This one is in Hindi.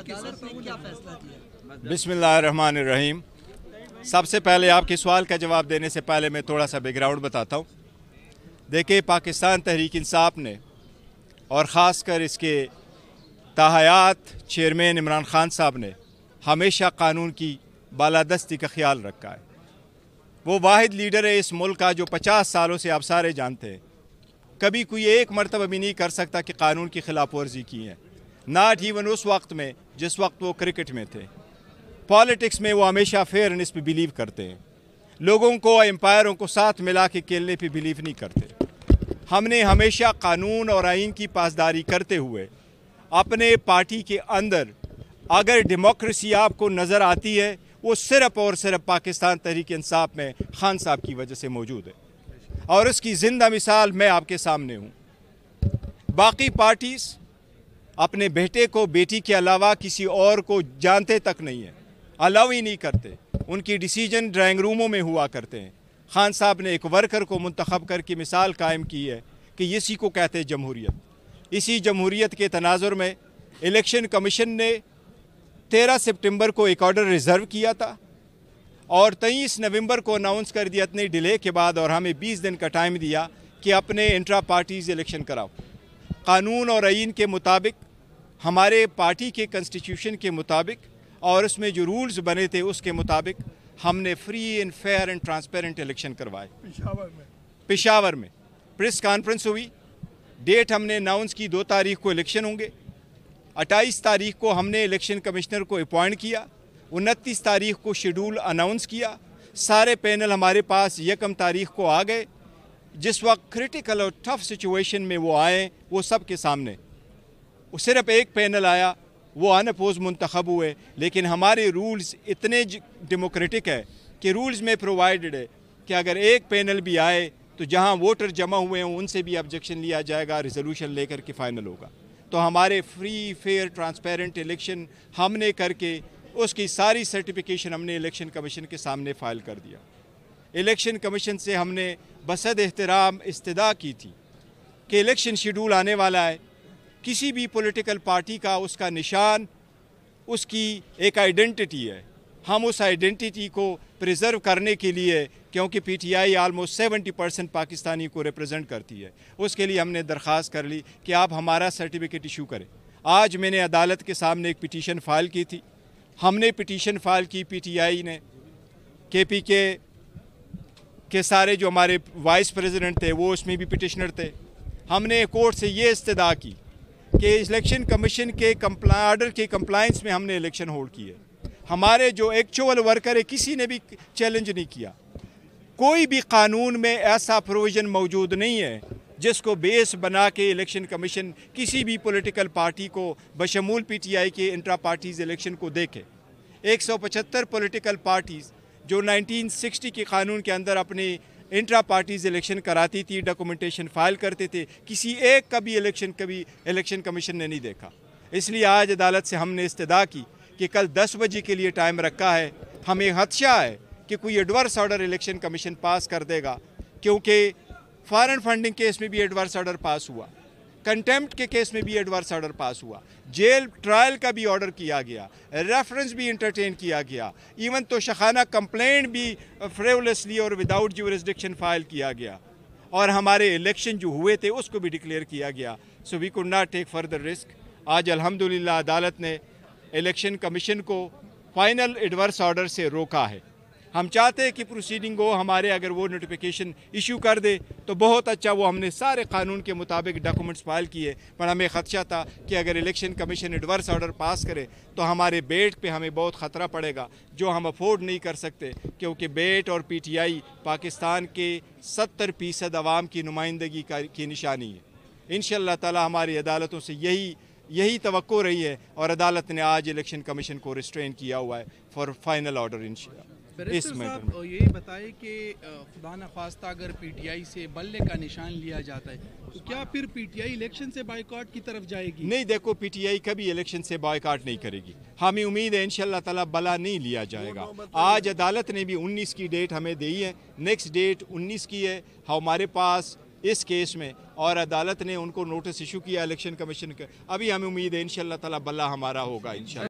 अदालत रन बिस्मिल्लाहमान रहीम सबसे पहले आपके सवाल का जवाब देने से पहले मैं थोड़ा सा बैकग्राउंड बताता हूँ देखिए पाकिस्तान तहरीक इंसाफ ने और ख़ास कर इसके ताहायात चेयरमैन इमरान खान साहब ने हमेशा कानून की बालादस्ती का ख्याल रखा है वो वाद लीडर है इस मुल्क का जो पचास सालों से आप सारे जानते हैं कभी कोई एक मरतब भी नहीं कर सकता कि कानून की खिलाफ वर्जी की है नॉट इवन उस वक्त में जिस वक्त वो क्रिकेट में थे पॉलिटिक्स में वो हमेशा फेयरनेस पे बिलीव करते हैं लोगों को एम्पायरों को साथ मिला के खेलने पर बिलीव नहीं करते हमने हमेशा कानून और आइन की पासदारी करते हुए अपने पार्टी के अंदर अगर डेमोक्रेसी आपको नज़र आती है वो सिर्फ और सिर्फ पाकिस्तान तहरीक इंसाफ में खान साहब की वजह से मौजूद है और उसकी ज़िंदा मिसाल मैं आपके सामने हूँ बाकी पार्टीज़ अपने बेटे को बेटी के अलावा किसी और को जानते तक नहीं है अलाउ ही नहीं करते उनकी डिसीजन ड्राइंग रूमों में हुआ करते हैं खान साहब ने एक वर्कर को मंतखब करके मिसाल कायम की है कि इसी को कहते हैं जमहूरियत इसी जमहूरीत के तनाजर में इलेक्शन कमीशन ने तेरह सितंबर को एक ऑर्डर रिज़र्व किया था और तेईस नवंबर को अनाउंस कर दिया इतने डिले के बाद और हमें बीस दिन का टाइम दिया कि अपने इंट्रा पार्टीज़ इलेक्शन कराओ कानून और आइन के मुताबिक हमारे पार्टी के कंस्टिट्यूशन के मुताबिक और उसमें जो रूल्स बने थे उसके मुताबिक हमने free and fair and transparent election करवाए पिशावर में पिशावर में प्रेस कॉन्फ्रेंस हुई डेट हमने अनाउंस की दो तारीख को इलेक्शन होंगे 28 तारीख को हमने इलेक्शन कमिश्नर को अपॉइंट किया उनतीस तारीख को शेड्यूल अनाउंस किया सारे पैनल हमारे पास यकम तारीख को आ गए जिस वक्त क्रिटिकल और टफ सिचुएशन में वो आए वो सब के सामने सिर्फ एक पैनल आया वो अनपोज मंतखब हुए लेकिन हमारे रूल्स इतने डेमोक्रेटिक है कि रूल्स में प्रोवाइडेड है कि अगर एक पैनल भी आए तो जहां वोटर जमा हुए हों उनसे भी ऑब्जेक्शन लिया जाएगा रिजोल्यूशन लेकर के फाइनल होगा तो हमारे फ्री फेयर ट्रांसपेरेंट इलेक्शन हमने करके उसकी सारी सर्टिफिकेशन हमने इलेक्शन कमीशन के सामने फ़ाइल कर दिया इलेक्शन कमीशन से हमने बसद एहतराम इस्तः की थी कि इलेक्शन शेड्यूल आने वाला है किसी भी पॉलिटिकल पार्टी का उसका निशान उसकी एक आइडेंटिटी है हम उस आइडेंटिटी को प्रिजर्व करने के लिए क्योंकि PTI almost seventy percent Pakistani को रिप्रेजेंट करती है उसके लिए हमने दरख्वास्त कर ली कि आप हमारा सर्टिफिकेट इशू करें आज मैंने अदालत के सामने एक पिटीशन फ़ाइल की थी हमने पिटीशन फ़ाइल की पीटीआई ने के पी के के सारे जो हमारे वाइस प्रेसिडेंट थे वो उसमें भी पिटिशनर थे हमने कोर्ट से ये इस्तः की कि इलेक्शन कमीशन के आर्डर के कम्प्लाइंस में हमने इलेक्शन होल्ड किए हमारे जो एक्चुअल वर्कर है किसी ने भी चैलेंज नहीं किया कोई भी कानून में ऐसा प्रोविज़न मौजूद नहीं है जिसको बेस बना के इलेक्शन कमीशन किसी भी पॉलिटिकल पार्टी को बशमूल पीटीआई के इंट्रा पार्टीज़ इलेक्शन को देखे 175 पॉलिटिकल पार्टीज़ जो 1960 के कानून के अंदर अपनी इंट्रा पार्टीज इलेक्शन कराती थी डॉक्यूमेंटेशन फाइल करते थे किसी एक का भी इलेक्शन कभी इलेक्शन कमीशन ने नहीं देखा इसलिए आज अदालत से हमने इस्तदा की कि कल दस बजे के लिए टाइम रखा है हमें खदशा है कि कोई एडवर्स ऑर्डर इलेक्शन कमीशन पास कर देगा क्योंकि फॉरन फंडिंग केस में भी एडवर्स ऑर्डर पास हुआ कंटेम्प्ट के केस में भी एडवर्स ऑर्डर पास हुआ जेल ट्रायल का भी ऑर्डर किया गया रेफरेंस भी इंटरटेन किया गया इवन तो शखाना कंप्लेंट भी फ्रेवलेसली और विदाउट जूरिस्डिक्शन फाइल किया गया और हमारे इलेक्शन जो हुए थे उसको भी डिक्लेयर किया गया so we could not take further risk आज अलहमदिल्ला अदालत ने इलेक्शन कमीशन को फाइनल एडवर्स ऑर्डर से रोका है हम चाहते हैं कि प्रोसीडिंग हो हमारे अगर वो नोटिफिकेशन इशू कर दे तो बहुत अच्छा वो हमने सारे कानून के मुताबिक डॉक्यूमेंट्स फाइल किए पर हमें खदशा था कि अगर इलेक्शन कमीशन एडवर्स ऑर्डर पास करे तो हमारे बेट पे हमें बहुत ख़तरा पड़ेगा जो हम अफोर्ड नहीं कर सकते क्योंकि बेट और पी पाकिस्तान के सत्तर फीसद आवाम की नुमाइंदगी की निशानी है इन ताला हमारी अदालतों से यही यही तो रही है और अदालत ने आज इलेक्शन कमीशन को रिस्ट्रेन किया हुआ है फॉर फाइनल ऑर्डर इन इस ये बताए कि खुदा न खास्ता अगर पीटीआई से बल्ले का निशान लिया जाता है तो क्या फिर पीटीआई इलेक्शन से बाइकाट की तरफ जाएगी नहीं देखो पीटीआई कभी इलेक्शन से बाइकाट नहीं करेगी हमें उम्मीद है इनशाला तला बला नहीं लिया जाएगा तो मतलब आज अदालत ने भी उन्नीस की डेट हमें दी है नेक्स्ट डेट उन्नीस की है हमारे पास इस केस में और अदालत ने उनको नोटिस इशू किया इलेक्शन कमीशन का अभी हमें उम्मीद है इनशाला तला बल्ला हमारा होगा इन